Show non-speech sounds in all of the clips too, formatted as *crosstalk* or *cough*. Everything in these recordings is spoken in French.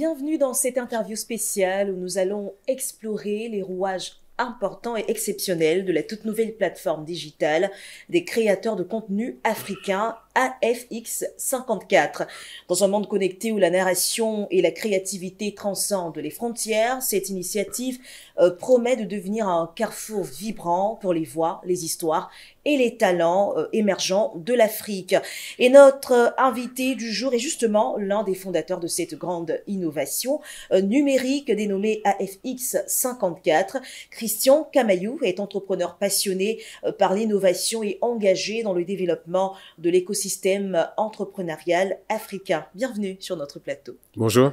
Bienvenue dans cette interview spéciale où nous allons explorer les rouages importants et exceptionnels de la toute nouvelle plateforme digitale des créateurs de contenu africains AFX54. Dans un monde connecté où la narration et la créativité transcendent les frontières, cette initiative euh, promet de devenir un carrefour vibrant pour les voix, les histoires et les talents euh, émergents de l'Afrique. Et notre euh, invité du jour est justement l'un des fondateurs de cette grande innovation euh, numérique dénommée AFX54. Christian Camayou est entrepreneur passionné par l'innovation et engagé dans le développement de l'écosystème entrepreneurial africain. Bienvenue sur notre plateau. Bonjour.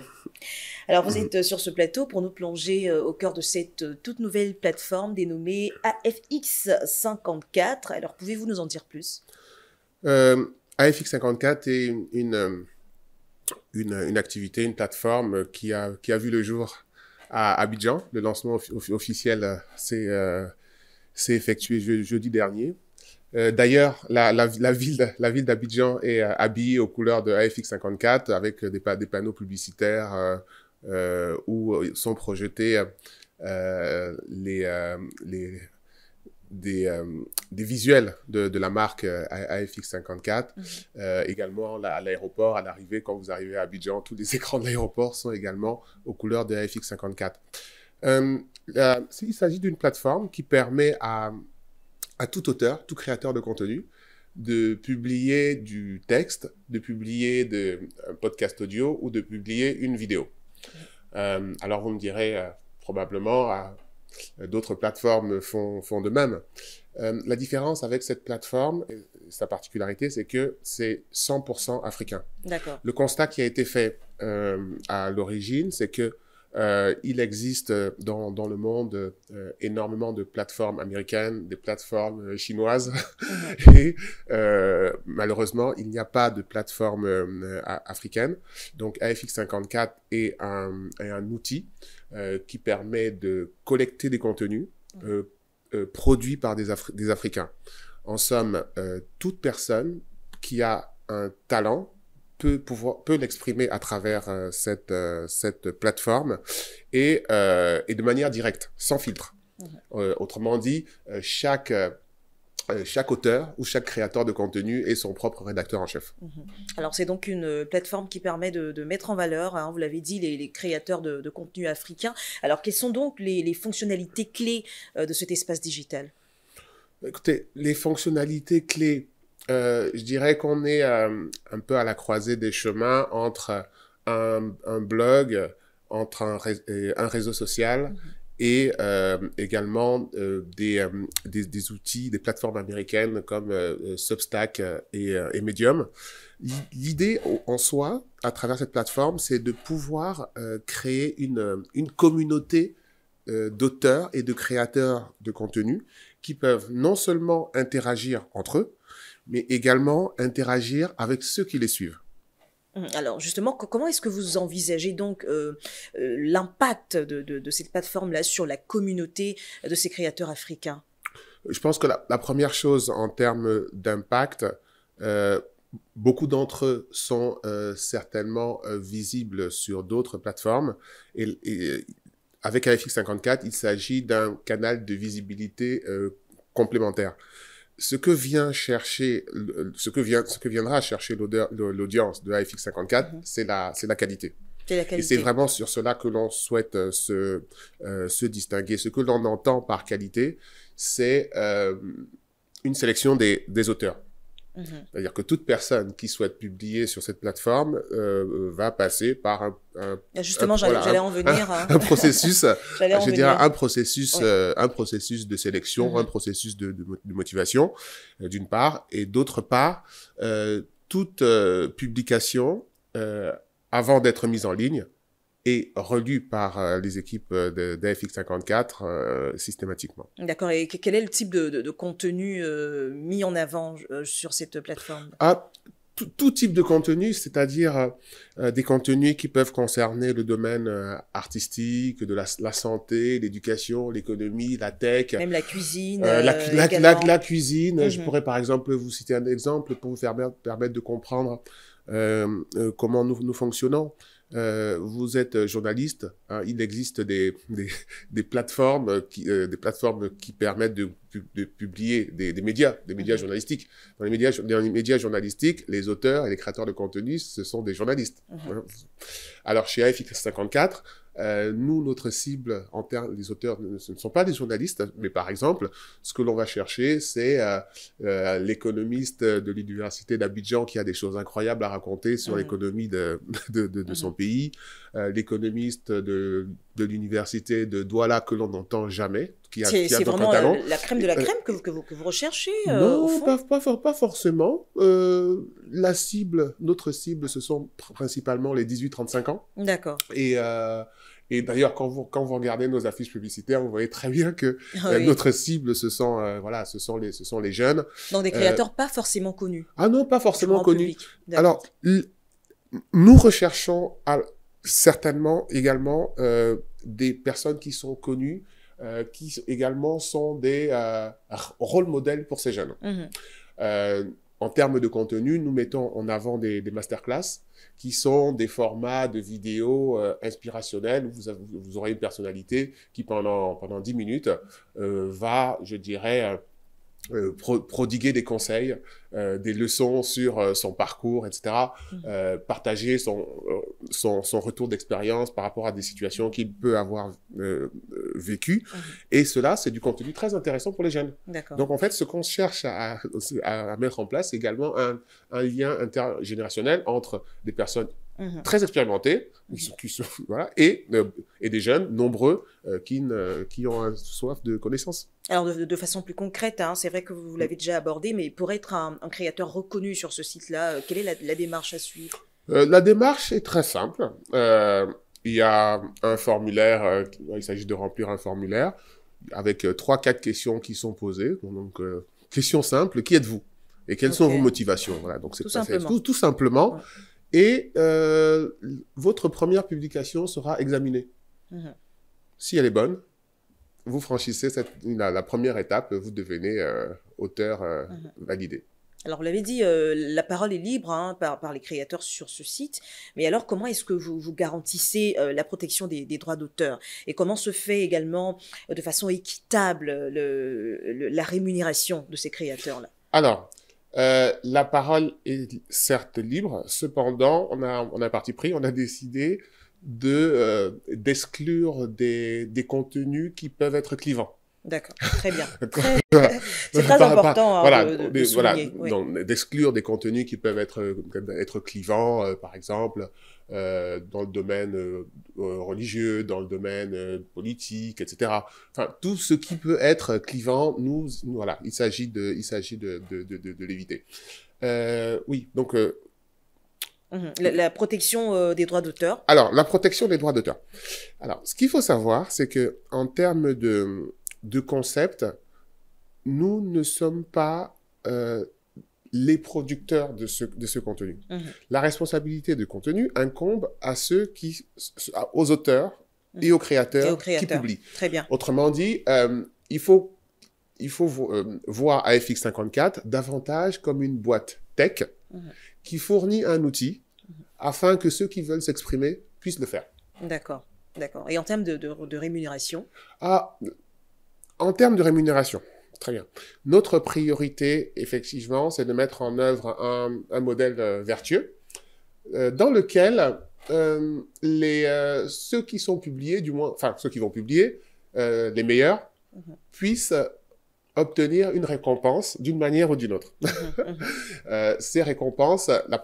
Alors vous êtes sur ce plateau pour nous plonger au cœur de cette toute nouvelle plateforme dénommée AFX54 alors, pouvez-vous nous en dire plus euh, AFX54 est euh, une, une, activité, une plateforme qui a, qui a vu le jour à Abidjan. Le lancement officiel euh, s'est effectué jeudi dernier. D'ailleurs, la, la, ville, la ville d'Abidjan est habillée aux couleurs de AFX54 avec des, des panneaux publicitaires où sont projetés les, les, des, euh, des visuels de, la marque euh, AFX54. Mhm. Euh, également, à l'aéroport, à l'arrivée, quand vous arrivez à Abidjan, tous les *laughs* écrans de l'aéroport sont également aux couleurs de AFX54. il s'agit d'une plateforme qui permet à, à tout auteur, tout créateur de contenu, de publier du texte, de publier de, un podcast audio ou de publier une vidéo. Mhm. alors, vous me direz probablement... À, D'autres plateformes font, de même. Euh, la différence avec cette plateforme, sa particularité, c'est que c'est 100% africain. D'accord. Le constat qui a été fait euh, à l'origine, c'est que euh, il existe euh, dans, le monde euh, énormément de plateformes américaines, des plateformes chinoises, mhm. *laughs* et malheureusement, il n'y a pas de plateforme africaine. Donc AFX54 est un, outil qui permet de collecter des contenus mhm. produits par des, des Africains. En somme, toute personne qui a un talent, peut pouvoir peut l'exprimer à travers euh, cette euh, cette plateforme euh, et de manière directe, sans filtre. autrement dit, chaque chaque auteur ou chaque créateur de contenu est son propre rédacteur en chef. Mhm. Alors c'est donc une plateforme qui permet de, mettre en valeur, hein, vous l'avez dit, les, créateurs de, contenu africains. Alors quelles sont donc les, les fonctionnalités clés de cet espace digital Écoutez, les fonctionnalités clés euh, je dirais qu'on est euh, un peu à la croisée des chemins entre un, blog, entre un, euh, réseau social mhm. et également des, outils, des plateformes américaines comme Substack et, Medium. L'idée en soi, à travers cette plateforme, c'est de pouvoir créer une communauté d'auteurs et de créateurs de contenu qui peuvent non seulement interagir entre eux, mais également interagir avec ceux qui les suivent. Hum, alors justement, comment est-ce que vous envisagez donc euh, euh, l'impact de, cette plateforme-là sur la communauté de ces créateurs africains Je pense que la, première chose en termes d'impact, euh, beaucoup d'entre eux sont certainement visibles sur d'autres plateformes. Et, avec AFX54, il s'agit d'un canal de visibilité complémentaire ce que vient chercher, ce que vient, ce que viendra chercher l'audience de AFX 54, mhm. c'est la, qualité. Et c'est vraiment sur cela que l'on souhaite euh, euh, se, distinguer. Ce que l'on entend par qualité, c'est euh, une sélection des auteurs. Mhm. C'est-à-dire que toute personne qui souhaite publier sur cette plateforme euh, va passer par un, ah, justement un, processus je un processus euh, un processus de sélection, mhm. un processus de, motivation euh, d'une part et d'autre part toute publication avant d'être mise en ligne et relu par euh, les équipes euh, d'AFX54 euh, systématiquement. D'accord. Et quel est le type de, contenu mis en avant sur cette plateforme ah, tout type de contenu, c'est-à-dire des contenus qui peuvent concerner le domaine artistique, de la, santé, l'éducation, l'économie, la tech. Même la cuisine. la, cuisine, je mhm. pourrais par exemple vous citer un exemple pour vous permettre de comprendre comment nous, nous fonctionnons. Euh, vous êtes euh, journaliste. Hein. il existe des, des, *laughs* des plateformes qui, euh, des plateformes qui permettent de, de publier des, des, médias, des médias mhm. journalistiques. Dans les médias, les médias journalistiques, les auteurs et les créateurs de contenu, ce sont des journalistes. Mhm. Hein. Alors chez AFX54, euh, nous, notre cible, en termes, les auteurs ce ne sont pas des journalistes, mais par exemple, ce que l'on va chercher, c'est euh, euh, l'économiste de l'université d'Abidjan qui a des choses incroyables à raconter sur l'économie de, *laughs* son pays, l'économiste de de l'université de Douala que l'on n'entend jamais. Qui a, qui c'est vraiment euh, la, crème de la euh, crème que vous, recherchez Non, Pas, forcément. Euh, la cible, notre cible, ce sont principalement les 18-35 ans. D'accord. Et, et d'ailleurs, quand vous, quand vous regardez nos affiches publicitaires, vous voyez très bien que ah notre cible, ce sont, voilà, ce sont, les, ce sont les jeunes. Donc des créateurs pas forcément connus. Ah non, pas forcément connus. Alors, nous recherchons à, certainement également euh, des personnes qui sont connues, euh, qui également sont des euh, rôles modèles pour ces jeunes. Mmh. en termes de contenu, nous mettons en avant des, des masterclass qui sont des formats de vidéos inspirationnels où vous, aurez une personnalité qui pendant, pendant 10 minutes va, je dirais, euh, prodiguer des conseils, euh, des leçons sur euh, son parcours, etc., mhm. partager son, son, retour d'expérience par rapport à des situations qu'il peut avoir vécues. Mhm. Et cela, c'est du contenu très intéressant pour les jeunes. Donc, en fait, ce qu'on cherche à, mettre en place, c'est également un, un lien intergénérationnel entre des personnes Mhm. très expérimentés, *laughs* et, euh, et, des jeunes nombreux euh, qui, qui, ont un soif de connaissances. Alors de, façon plus concrète, hein, c'est vrai que vous l'avez déjà abordé, mais pour être un, créateur reconnu sur ce site-là, euh, quelle est la, démarche à suivre La démarche est très simple. il y a un formulaire, il s'agit de remplir un formulaire avec trois, quatre questions qui sont posées. Donc, question simple, qui êtes-vous et quelles sont vos motivations Voilà, donc c'est tout, tout, tout, simplement et euh, votre première publication sera examinée. Mhm. Si elle est bonne, vous franchissez la, première étape, vous devenez euh, auteur euh, mhm. validé. Alors, vous l'avez dit, la parole est libre hein, par, par, les créateurs sur ce site. Mais alors, comment est-ce que vous, vous garantissez la protection des, droits d'auteur Et comment se fait également, de façon équitable, la rémunération de ces créateurs-là Alors, euh, la parole est certes libre, cependant, on a, on a parti pris, on a décidé de euh, d'exclure des, des contenus qui peuvent être clivants. D'accord, très bien. *laughs* c'est très important. Hein, voilà, d'exclure des contenus qui peuvent être, être clivants, euh, par exemple, euh, dans le domaine euh, euh, religieux, dans le domaine politique, etc. Enfin, tout ce qui peut être clivant, nous, voilà, il s'agit de, il s'agit de, de, de, de, l'éviter. oui, donc. Mmh. La, protection des droits d'auteur. Alors, la protection des droits d'auteur. Alors, ce qu'il faut savoir, c'est que en termes de, de concept, nous ne sommes pas les producteurs de ce, contenu. Mhm. La responsabilité de contenu incombe à ceux qui, aux auteurs mhm. et aux créateurs, qui publient. Très bien. Autrement dit, euh, il faut, il faut euh, voir AFX54 davantage comme une boîte tech mhm. qui fournit un outil afin que ceux qui veulent s'exprimer puissent le faire. D'accord, d'accord. Et en termes de, rémunération ah, En termes de rémunération, Très bien. Notre priorité, effectivement, c'est de mettre en œuvre un, modèle euh, vertueux euh, dans lequel euh, les, ceux qui sont publiés, du moins, enfin, ceux qui vont publier, les meilleurs, mhm. puissent obtenir une récompense d'une manière ou d'une autre. Mhm, *laughs* mhm. ces récompenses, la,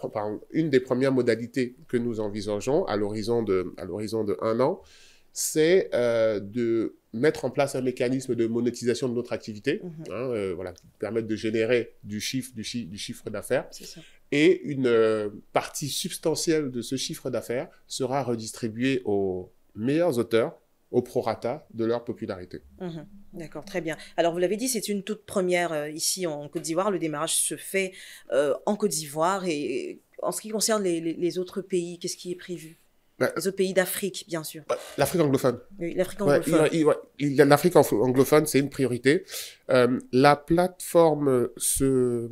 une des premières modalités que nous envisageons à l'horizon de, à l'horizon de un an, c'est de mettre en place un mécanisme de monétisation de notre activité, mhm. hein, euh, voilà, qui de générer du chiffre, du, chiffre d'affaires. Et une euh, partie substantielle de ce chiffre d'affaires sera redistribuée aux meilleurs auteurs au prorata de leur popularité. Mhm. D'accord, très bien. Alors vous l'avez dit, c'est une toute première euh, ici en Côte d'Ivoire. Le démarrage se fait en Côte d'Ivoire. Et, en ce qui concerne les autres pays, qu'est-ce qui est prévu bah, The pays d'Afrique, bien sûr. Bah, L'Afrique anglophone. Oui, l'Afrique anglophone. L'Afrique anglophone, c'est une priorité. Euh, la plateforme se,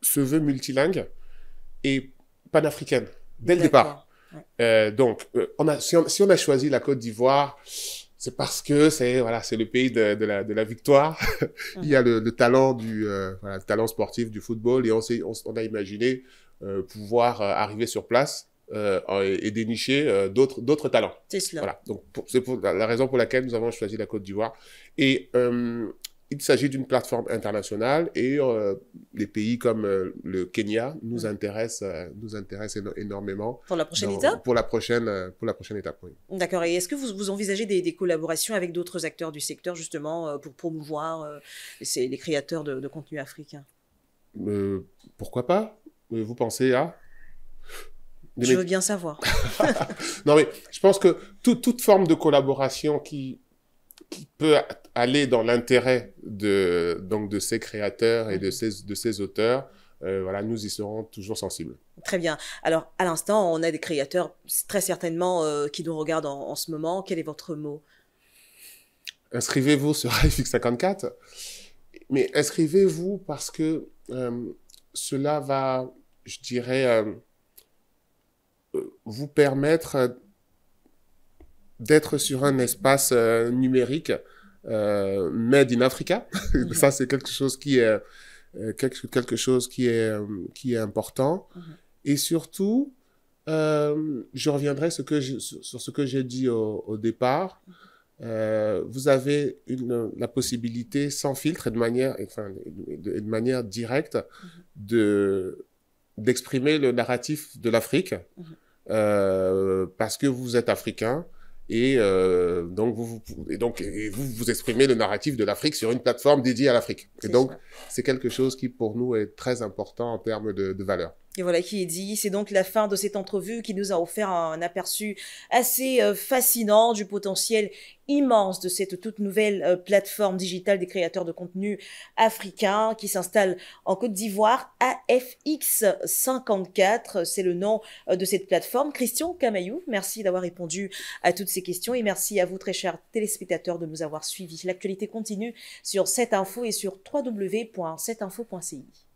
se veut multilingue et panafricaine dès le départ. Euh, donc, euh, on a, si on, a choisi la Côte d'Ivoire, c'est parce que c'est voilà, c'est le pays de, la, de la victoire. *laughs* Il y a le, talent du talent sportif du football et on a imaginé pouvoir arriver sur place euh, et dénicher euh, d'autres d'autres talents. C'est cela. Voilà. Donc, c'est la, la, raison pour laquelle nous avons choisi la Côte d'Ivoire. Et euh, il s'agit d'une plateforme internationale et les pays comme le Kenya nous mm. intéressent, nous intéressent énormément. Pour la prochaine étape pour la prochaine, pour la prochaine étape, oui. D'accord. Et est-ce que vous, vous envisagez des, collaborations avec d'autres acteurs du secteur, justement, pour promouvoir les créateurs de, de contenu africain Pourquoi pas Vous pensez à je veux bien savoir. *laughs* non, mais je pense que toute forme de collaboration qui, peut aller dans l'intérêt de, donc de ses créateurs et de mhm. ces de auteurs, euh, voilà, nous y serons toujours sensibles. Très bien. Alors, à l'instant, on a des créateurs très certainement euh, qui nous regardent en, ce moment. Quel est votre mot Inscrivez-vous sur IFX54, mais inscrivez-vous parce que euh, cela va, je dirais, vous permettre euh, d'être sur un espace euh, numérique euh, made in Africa. Mhm. Ça, c'est quelque chose qui est quelque, quelque chose qui est qui est important. Mhm. Et surtout, euh, je reviendrai ce que sur ce que j'ai dit au, départ. Euh, vous avez une, la possibilité sans filtre et de manière, enfin, de, manière directe mhm. de, d'exprimer le narratif de l'Afrique euh, parce que vous êtes africain et euh, donc vous, donc vous vous exprimez le narratif de l'Afrique sur une plateforme dédiée à l'Afrique. Et donc c'est quelque chose qui pour nous est très important en termes de, de valeur. Et voilà qui est dit. C'est donc la fin de cette entrevue qui nous a offert un aperçu assez euh, fascinant du potentiel immense de cette toute nouvelle euh, plateforme digitale des créateurs de contenu africains qui s'installe en Côte d'Ivoire. AFX54, c'est le nom euh, de cette plateforme. Christian Kamayou, merci d'avoir répondu à toutes ces questions et merci à vous, très chers téléspectateurs, de nous avoir suivis. L'actualité continue sur cette info et sur www.setinfo.ci.